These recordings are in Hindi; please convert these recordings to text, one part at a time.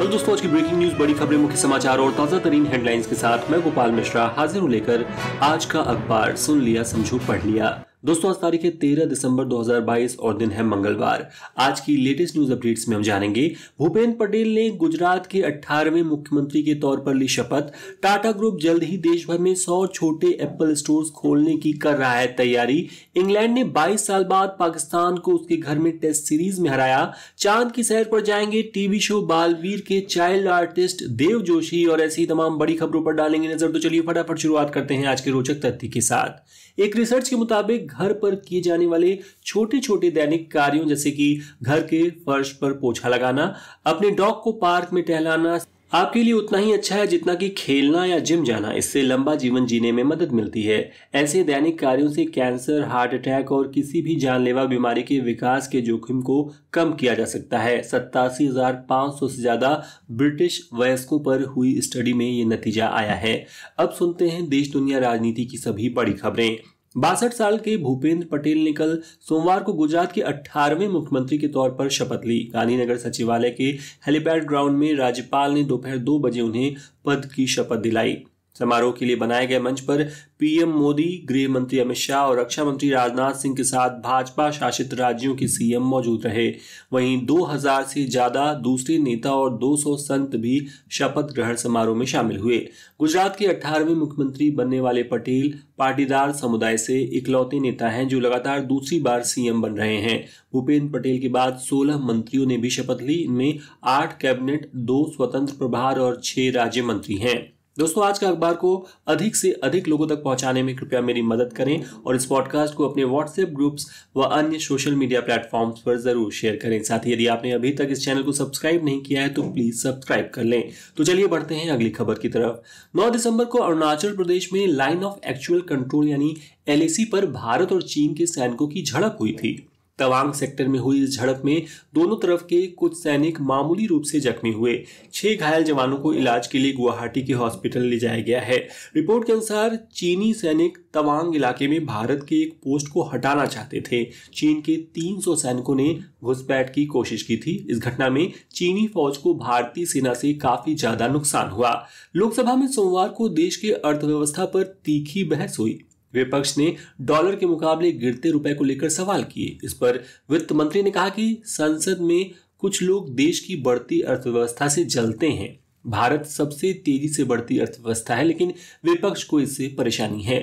और दोस्तों आज की ब्रेकिंग न्यूज बड़ी खबरें मुख्य समाचार और ताजा तरीन हेडलाइंस के साथ मैं गोपाल मिश्रा हाजिर हूँ लेकर आज का अखबार सुन लिया समझो पढ़ लिया दोस्तों आज तारीख है तेरह दिसंबर 2022 और दिन है मंगलवार आज की लेटेस्ट न्यूज अपडेट्स में हम जानेंगे भूपेंद्र पटेल ने गुजरात के 18वें मुख्यमंत्री के तौर पर ली शपथ टाटा ग्रुप जल्द ही देश भर में 100 छोटे एप्पल स्टोर्स खोलने की कर रहा है तैयारी इंग्लैंड ने 22 साल बाद पाकिस्तान को उसके घर में टेस्ट सीरीज में हराया चांद की सैर पर जाएंगे टीवी शो बालवीर के चाइल्ड आर्टिस्ट देव जोशी और ऐसी तमाम बड़ी खबरों पर डालेंगे नजर तो चलिए फटाफट शुरुआत करते हैं आज के रोचक तथ्य के साथ एक रिसर्च के मुताबिक घर पर किए जाने वाले छोटे छोटे दैनिक कार्यों जैसे कि घर के फर्श पर पोछा लगाना अपने डॉग को पार्क में टहलाना आपके लिए उतना ही अच्छा है जितना कि खेलना या जिम जाना इससे लंबा जीवन जीने में मदद मिलती है ऐसे दैनिक कार्यों से कैंसर हार्ट अटैक और किसी भी जानलेवा बीमारी के विकास के जोखिम को कम किया जा सकता है सत्तासी हजार सौ से ज्यादा ब्रिटिश वयस्कों पर हुई स्टडी में ये नतीजा आया है अब सुनते हैं देश दुनिया राजनीति की सभी बड़ी खबरें बासठ साल के भूपेंद्र पटेल ने कल सोमवार को गुजरात के 18वें मुख्यमंत्री के तौर पर शपथ ली गांधीनगर सचिवालय के हेलीपैड ग्राउंड में राज्यपाल ने दोपहर दो बजे उन्हें पद की शपथ दिलाई समारोह के लिए बनाए गए मंच पर पीएम मोदी गृह मंत्री अमित शाह और रक्षा मंत्री राजनाथ सिंह के साथ भाजपा शासित राज्यों के सीएम मौजूद रहे वहीं 2000 से ज्यादा दूसरे नेता और 200 संत भी शपथ ग्रहण समारोह में शामिल हुए गुजरात के 18वें मुख्यमंत्री बनने वाले पटेल पाटीदार समुदाय से इकलौते नेता हैं जो लगातार दूसरी बार सीएम बन रहे हैं भूपेंद्र पटेल के बाद सोलह मंत्रियों ने भी शपथ ली इनमें आठ कैबिनेट दो स्वतंत्र प्रभार और छह राज्य मंत्री हैं दोस्तों आज का अखबार को अधिक से अधिक लोगों तक पहुंचाने में कृपया मेरी मदद करें और इस पॉडकास्ट को अपने व्हाट्सएप ग्रुप्स व अन्य सोशल मीडिया प्लेटफॉर्म्स पर जरूर शेयर करें साथ ही यदि आपने अभी तक इस चैनल को सब्सक्राइब नहीं किया है तो प्लीज सब्सक्राइब कर लें तो चलिए बढ़ते हैं अगली खबर की तरफ नौ दिसंबर को अरुणाचल प्रदेश में लाइन ऑफ एक्चुअल कंट्रोल यानी एलएसी पर भारत और चीन के सैनिकों की झड़प हुई थी तवांग सेक्टर में हुई इस झड़प में दोनों तरफ के कुछ सैनिक मामूली रूप से जख्मी हुए छह घायल जवानों को इलाज के लिए गुवाहाटी के हॉस्पिटल ले जाया गया है रिपोर्ट के अनुसार चीनी सैनिक तवांग इलाके में भारत के एक पोस्ट को हटाना चाहते थे चीन के 300 सैनिकों ने घुसपैठ की कोशिश की थी इस घटना में चीनी फौज को भारतीय सेना से काफी ज्यादा नुकसान हुआ लोकसभा में सोमवार को देश के अर्थव्यवस्था पर तीखी बहस हुई विपक्ष ने डॉलर के मुकाबले गिरते रुपए को लेकर सवाल किए इस पर वित्त मंत्री ने कहा कि संसद में कुछ लोग देश की बढ़ती अर्थव्यवस्था से जलते हैं भारत सबसे तेजी से बढ़ती अर्थव्यवस्था है लेकिन विपक्ष को इससे परेशानी है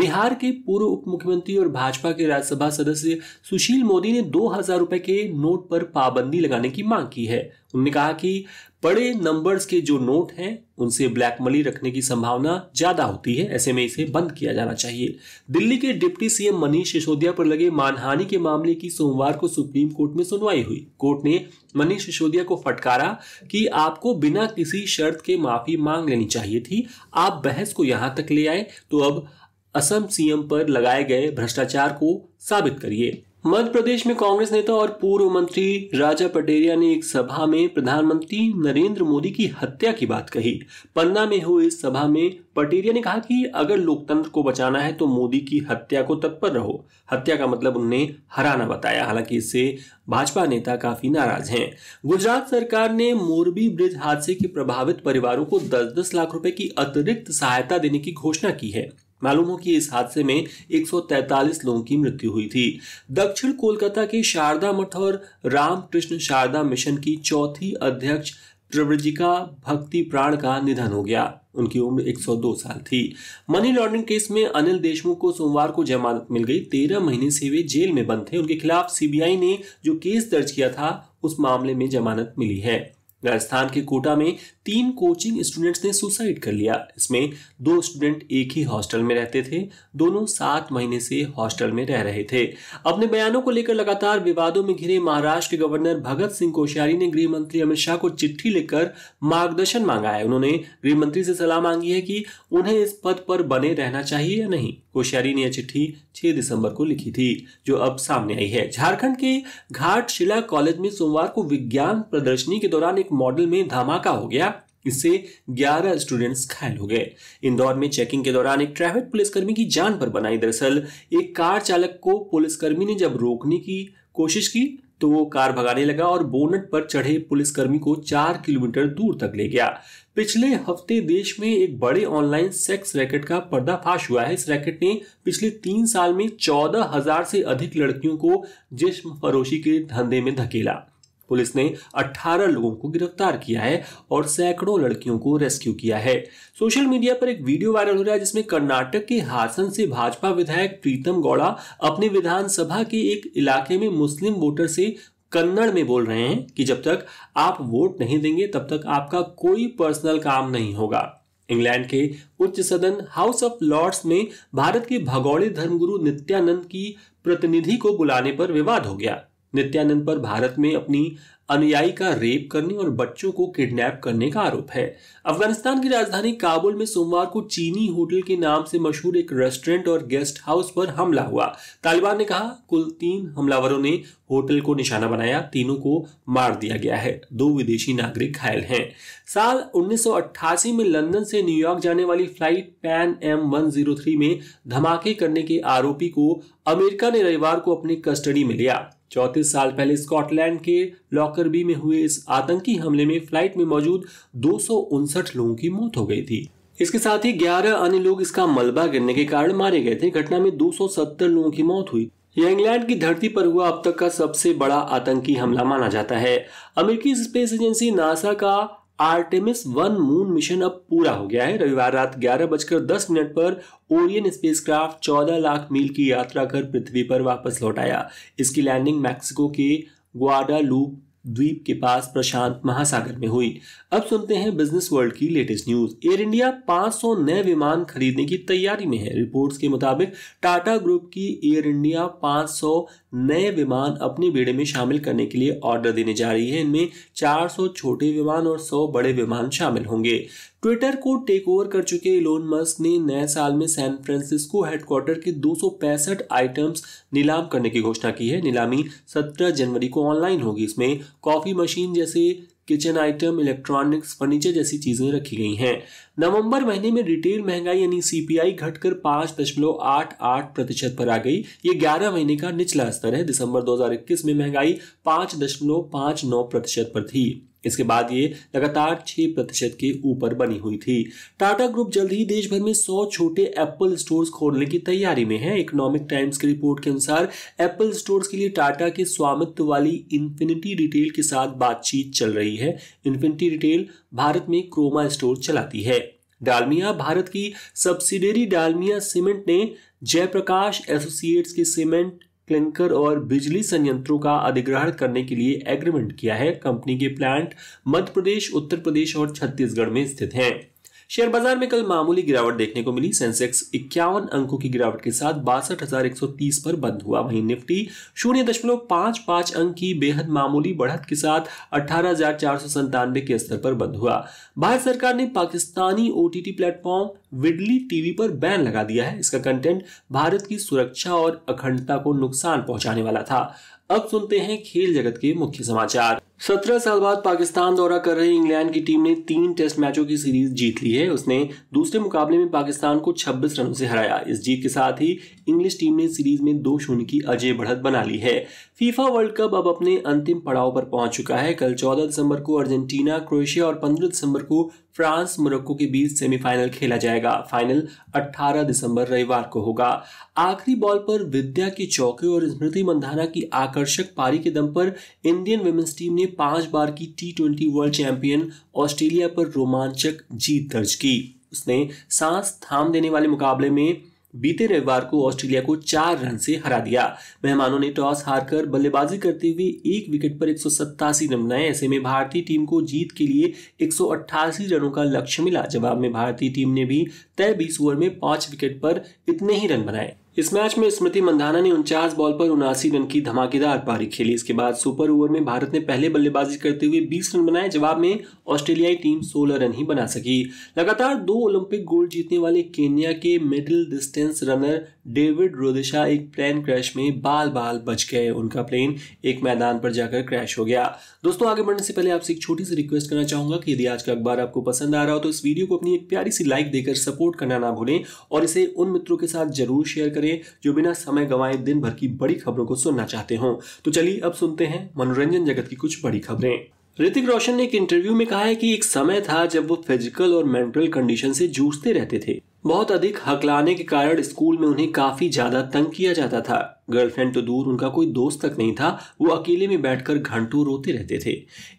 बिहार के पूर्व उप मुख्यमंत्री और भाजपा के राज्यसभा सदस्य सुशील मोदी ने दो हजार रुपए के नोट पर पाबंदी लगाने की मांग की है उन्होंने कहा कि बड़े नंबर्स के जो नोट हैं उनसे ब्लैक मनी रखने की संभावना ज्यादा होती है ऐसे में e इसे बंद किया जाना चाहिए दिल्ली के डिप्टी सीएम मनीष सिसोदिया पर लगे मानहानि के मामले की सोमवार को सुप्रीम कोर्ट में सुनवाई हुई कोर्ट ने मनीष सिसोदिया को फटकारा कि आपको बिना किसी शर्त के माफी मांग लेनी चाहिए थी आप बहस को यहां तक ले आए तो अब असम सीएम पर लगाए गए भ्रष्टाचार को साबित करिए मध्य प्रदेश में कांग्रेस नेता और पूर्व मंत्री राजा पटेरिया ने एक सभा में प्रधानमंत्री नरेंद्र मोदी की हत्या की बात कही पन्ना में हुई इस सभा में पटेरिया ने कहा कि अगर लोकतंत्र को बचाना है तो मोदी की हत्या को तत्पर रहो हत्या का मतलब उनने हराना बताया हालांकि इससे भाजपा नेता काफी नाराज हैं गुजरात सरकार ने मोरबी ब्रिज हादसे के प्रभावित परिवारों को दस दस लाख रुपए की अतिरिक्त सहायता देने की घोषणा की है मालूम हो कि इस हादसे में 143 लोगों की मृत्यु हुई थी दक्षिण कोलकाता के शारदा मठ और रामकृष्ण शारदा मिशन की चौथी अध्यक्ष प्रवृजिका भक्ति प्राण का निधन हो गया उनकी उम्र 102 साल थी मनी लॉन्ड्रिंग केस में अनिल देशमुख को सोमवार को जमानत मिल गई तेरह महीने से वे जेल में बंद थे उनके खिलाफ सीबीआई ने जो केस दर्ज किया था उस मामले में जमानत मिली है राजस्थान के कोटा में तीन कोचिंग स्टूडेंट्स ने सुसाइड कर लिया इसमें दो स्टूडेंट एक ही हॉस्टल में रहते थे दोनों सात महीने से हॉस्टल में रह रहे थे अपने बयानों को लेकर लगातार विवादों में घिरे महाराष्ट्र के गवर्नर भगत सिंह कोश्यारी ने गृह मंत्री अमित शाह को चिट्ठी लिखकर मार्गदर्शन मांगा है उन्होंने गृह मंत्री से सलाह मांगी है कि उन्हें इस पद पर बने रहना चाहिए या नहीं कोश्यारी ने यह चिट्ठी 6 दिसंबर को लिखी थी जो अब सामने आई है झारखंड के घाट शिला कॉलेज में सोमवार को विज्ञान प्रदर्शनी के दौरान एक मॉडल में धमाका हो गया इससे 11 स्टूडेंट्स घायल हो गए इंदौर में चेकिंग के दौरान एक ट्रैफिक पुलिसकर्मी की जान पर बनाई दरअसल एक कार चालक को पुलिसकर्मी ने जब रोकने की कोशिश की तो वो कार भगाने लगा और बोनट पर चढ़े पुलिसकर्मी को चार किलोमीटर दूर तक ले गया पिछले हफ्ते देश में एक बड़े ऑनलाइन सेक्स रैकेट का पर्दाफाश हुआ है इस रैकेट ने पिछले तीन साल में चौदह हजार से अधिक लड़कियों को जिस्म फरोशी के धंधे में धकेला पुलिस ने 18 लोगों को गिरफ्तार किया है और सैकड़ों लड़कियों को रेस्क्यू किया है सोशल मीडिया पर एक वीडियो वायरल हो रहा है जिसमें कर्नाटक के हासन से भाजपा विधायक प्रीतम गौड़ा अपने विधानसभा के एक इलाके में मुस्लिम वोटर से कन्नड़ में बोल रहे हैं कि जब तक आप वोट नहीं देंगे तब तक आपका कोई पर्सनल काम नहीं होगा इंग्लैंड के उच्च सदन हाउस ऑफ लॉर्ड्स में भारत के भगौड़े धर्मगुरु नित्यानंद की प्रतिनिधि को बुलाने पर विवाद हो गया नित्यानंद पर भारत में अपनी अनुयायी का रेप करने और बच्चों को किडनैप करने का आरोप है अफगानिस्तान की राजधानी काबुल में सोमवार को चीनी होटल के नाम से मशहूर एक रेस्टोरेंट और गेस्ट हाउस पर हमला हुआ तालिबान ने कहा कुल तीन हमलावरों ने होटल को निशाना बनाया तीनों को मार दिया गया है दो विदेशी नागरिक घायल हैं साल 1988 में लंदन से न्यूयॉर्क जाने वाली फ्लाइट पैन एम 103 में धमाके करने के आरोपी को अमेरिका ने रविवार को अपनी कस्टडी में लिया चौतीस साल पहले स्कॉटलैंड के लॉकरबी में हुए इस आतंकी हमले में फ्लाइट में मौजूद दो लोगों की मौत हो गई थी इसके साथ ही 11 अन्य लोग इसका मलबा गिरने के कारण मारे गए थे घटना में 270 लोगों की मौत हुई यह इंग्लैंड की धरती पर हुआ अब तक का सबसे बड़ा आतंकी हमला माना जाता है अमेरिकी स्पेस एजेंसी नासा का आर्टेमिस वन मून मिशन अब पूरा हो गया है रविवार रात ग्यारह बजकर दस मिनट पर ओरियन स्पेसक्राफ्ट 14 लाख मील की यात्रा कर पृथ्वी पर वापस लौट आया इसकी लैंडिंग मैक्सिको के ग्वाडा लूप द्वीप के पास प्रशांत महासागर में हुई अब सुनते हैं बिजनेस वर्ल्ड की लेटेस्ट न्यूज एयर इंडिया 500 नए विमान खरीदने की तैयारी में है रिपोर्ट्स के मुताबिक टाटा ग्रुप की एयर इंडिया 500 नए विमान अपनी बेड़े में शामिल करने के लिए ऑर्डर देने जा रही है इनमें 400 छोटे विमान और 100 बड़े विमान शामिल होंगे ट्विटर को टेक ओवर कर चुके इलोन मस्क ने नए साल में सैन फ्रांसिस्को हेडक्वार्टर के दो आइटम्स नीलाम करने की घोषणा की है नीलामी 17 जनवरी को ऑनलाइन होगी इसमें कॉफी मशीन जैसे किचन आइटम इलेक्ट्रॉनिक्स फर्नीचर जैसी चीजें रखी गई हैं नवंबर महीने में रिटेल महंगाई यानी सीपीआई घटकर पांच दशमलव आठ आठ प्रतिशत पर आ गई ये ग्यारह महीने का निचला स्तर है दिसंबर 2021 में महंगाई पांच दशमलव पांच नौ प्रतिशत पर थी इसके बाद ये लगातार छह प्रतिशत के ऊपर बनी हुई थी टाटा ग्रुप जल्द ही देश भर में सौ छोटे एप्पल स्टोर्स खोलने की तैयारी में है इकोनॉमिक टाइम्स की रिपोर्ट के अनुसार एप्पल स्टोर्स के लिए टाटा के स्वामित्व वाली इन्फिनिटी रिटेल के साथ बातचीत चल रही है इन्फिनिटी रिटेल भारत में क्रोमा स्टोर चलाती है डालमिया भारत की सब्सिडरी डालमिया सीमेंट ने जयप्रकाश एसोसिएट्स के सीमेंट क्लिंकर और बिजली संयंत्रों का अधिग्रहण करने के लिए एग्रीमेंट किया है कंपनी के प्लांट मध्य प्रदेश उत्तर प्रदेश और छत्तीसगढ़ में स्थित हैं शेयर बाजार में कल मामूली गिरावट देखने को मिली सेंसेक्स इक्यावन अंकों की गिरावट के साथ बासठ पर बंद हुआ वहीं निफ्टी शून्य दशमलव पांच पांच अंक की बेहद मामूली बढ़त के साथ अठारह के स्तर पर बंद हुआ भारत सरकार ने Pakistani OTT platform Vidly TV पर बैन लगा दिया है इसका कंटेंट भारत की सुरक्षा और अखंडता को नुकसान पहुंचाने वाला था अब सुनते हैं खेल जगत के मुख्य समाचार सत्रह साल बाद पाकिस्तान दौरा कर रही इंग्लैंड की टीम ने तीन टेस्ट मैचों की सीरीज जीत ली है उसने दूसरे मुकाबले में पाकिस्तान को 26 रनों से हराया इस जीत के साथ ही इंग्लिश टीम ने सीरीज में दो शून्य की अजय बढ़त बना ली है फीफा वर्ल्ड कप अब अपने अंतिम पड़ाव पर पहुंच चुका है कल चौदह दिसंबर को अर्जेंटीना क्रोएशिया और पंद्रह दिसंबर को फ्रांस मोरक्को के बीच सेमीफाइनल खेला जाएगा जाएगा फाइनल 18 दिसंबर रविवार को होगा आखिरी बॉल पर विद्या की चौके और स्मृति मंधाना की आकर्षक पारी के दम पर इंडियन वुमेन्स टीम ने पांच बार की T twenty world champion Australia पर रोमांचक जीत दर्ज की उसने सांस थाम देने वाले मुकाबले में बीते रविवार को ऑस्ट्रेलिया को चार रन से हरा दिया मेहमानों ने टॉस हारकर बल्लेबाजी करते हुए एक विकेट पर एक रन बनाए ऐसे में भारतीय टीम को जीत के लिए एक रनों का लक्ष्य मिला जवाब में भारतीय टीम ने भी तय बीस ओवर में पांच विकेट पर इतने ही रन बनाए इस मैच में स्मृति मंधाना ने उनचास बॉल पर उनासी रन की धमाकेदार पारी खेली इसके बाद सुपर ओवर में भारत ने पहले बल्लेबाजी करते हुए 20 रन बनाए जवाब में ऑस्ट्रेलियाई टीम 16 रन ही बना सकी लगातार दो ओलंपिक गोल्ड जीतने वाले केन्या के middle distance runner David Rudisha एक प्लेन क्रैश में बाल बाल बच गए उनका प्लेन एक मैदान पर जाकर क्रैश हो गया दोस्तों आगे बढ़ने से पहले आपसे एक छोटी सी रिक्वेस्ट करना चाहूंगा कि यदि आज का अखबार आपको पसंद आ रहा हो तो इस वीडियो को अपनी एक प्यारी सी लाइक देकर सपोर्ट करना ना भूलें और इसे उन मित्रों के साथ जरूर शेयर करें लिए जो बिना समय गवाए दिन भर की बड़ी खबरों को सुनना चाहते हो तो चलिए अब सुनते हैं मनोरंजन जगत की कुछ बड़ी खबरें ऋतिक रोशन ने एक इंटरव्यू में कहा है कि एक समय था जब वो फिजिकल और मेंटल कंडीशन से जूझते रहते थे बहुत अधिक हकलाने के कारण स्कूल में उन्हें काफी ज्यादा तंग किया जाता था गर्लफ्रेंड तो दूर उनका कोई दोस्त तक नहीं था वो अकेले में बैठकर घंटों रोते रहते थे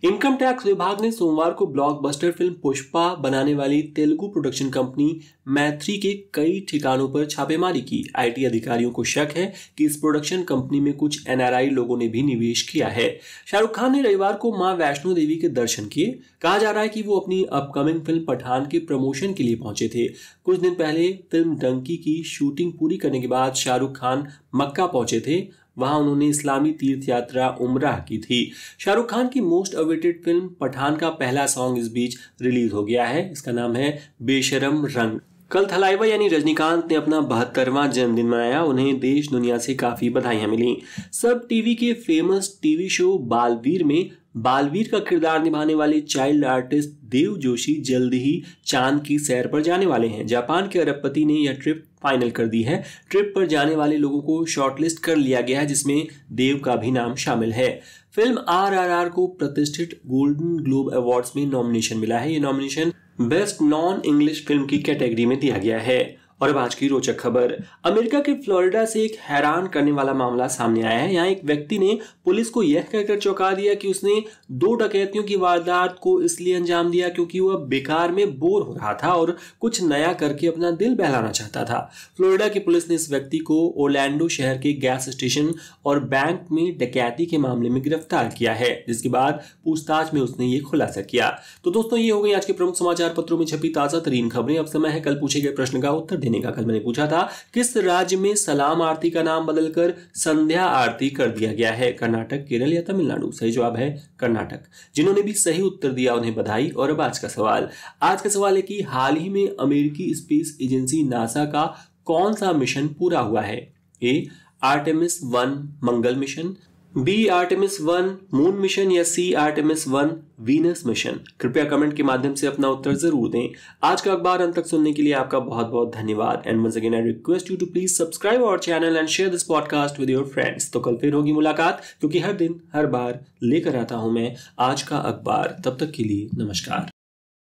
इनकम टैक्स विभाग ने सोमवार को ब्लॉकबस्टर फिल्म पुष्पा बनाने वाली तेलुगु प्रोडक्शन कंपनी मैथ्री के कई ठिकानों पर छापेमारी की आईटी अधिकारियों को शक है कि इस प्रोडक्शन कंपनी में कुछ एनआरआई लोगों ने भी निवेश किया है शाहरुख खान ने रविवार को माँ वैष्णो देवी के दर्शन किए कहा जा रहा है कि वो अपनी अपकमिंग फिल्म पठान के प्रमोशन के लिए पहुंचे थे कुछ दिन पहले फिल्म डंकी की शूटिंग पूरी करने के बाद शाहरुख खान मक्का पहुंचे थे वहां उन्होंने इस्लामी तीर्थ यात्रा उमराह की थी शाहरुख खान की मोस्ट अवेटेड फिल्म पठान का पहला सॉन्ग इस बीच रिलीज हो गया है इसका नाम है बेशरम रंग कल थलाइवा यानी रजनीकांत ने अपना बहत्तरवा जन्मदिन मनाया उन्हें देश दुनिया से काफी बधाइयां मिली सब टीवी के फेमस टीवी शो बालवीर में बालवीर का किरदार निभाने वाले चाइल्ड आर्टिस्ट देव जोशी जल्द ही चांद की सैर पर जाने वाले हैं जापान के अरबपति ने यह ट्रिप फाइनल कर दी है ट्रिप पर जाने वाले लोगों को शॉर्टलिस्ट कर लिया गया है जिसमें देव का भी नाम शामिल है फिल्म आरआरआर को प्रतिष्ठित गोल्डन ग्लोब अवार्ड्स में नॉमिनेशन मिला है ये nomination best non English film की कैटेगरी में दिया गया है और अब आज की रोचक खबर अमेरिका के फ्लोरिडा से एक हैरान करने वाला मामला सामने आया है यहाँ एक व्यक्ति ने पुलिस को यह कहकर चौंका दिया कि उसने दो डकैतियों की वारदात को इसलिए अंजाम दिया क्योंकि वह बेकार में बोर हो रहा था और कुछ नया करके अपना दिल बहलाना चाहता था फ्लोरिडा की पुलिस ने इस व्यक्ति को ओरलैंडो शहर के गैस स्टेशन और बैंक में डकैती के मामले में गिरफ्तार किया है जिसके बाद पूछताछ में उसने ये खुलासा किया तो दोस्तों ये हो गई आज के प्रमुख समाचार पत्रों में छपी ताजा तरीन खबरें अब समय है कल पूछे गए प्रश्न का उत्तर देने देने का कल मैंने पूछा था किस राज्य में सलाम आरती का नाम बदलकर संध्या आरती कर दिया गया है कर्नाटक केरल या तमिलनाडु सही जवाब है कर्नाटक जिन्होंने भी सही उत्तर दिया उन्हें बधाई और अब आज का सवाल आज का सवाल है कि हाल ही में अमेरिकी स्पेस एजेंसी नासा का कौन सा मिशन पूरा हुआ है ए आर्टेमिस वन मंगल mission B Artemis one moon mission या C Artemis one Venus mission कृपया कमेंट के माध्यम से अपना उत्तर जरूर दें आज का अखबार अंत तक सुनने के लिए आपका बहुत बहुत धन्यवाद and once again I request you to please subscribe our channel and share this podcast with your friends तो कल फिर होगी मुलाकात क्योंकि हर दिन हर बार लेकर आता हूं मैं आज का अखबार तब तक के लिए नमस्कार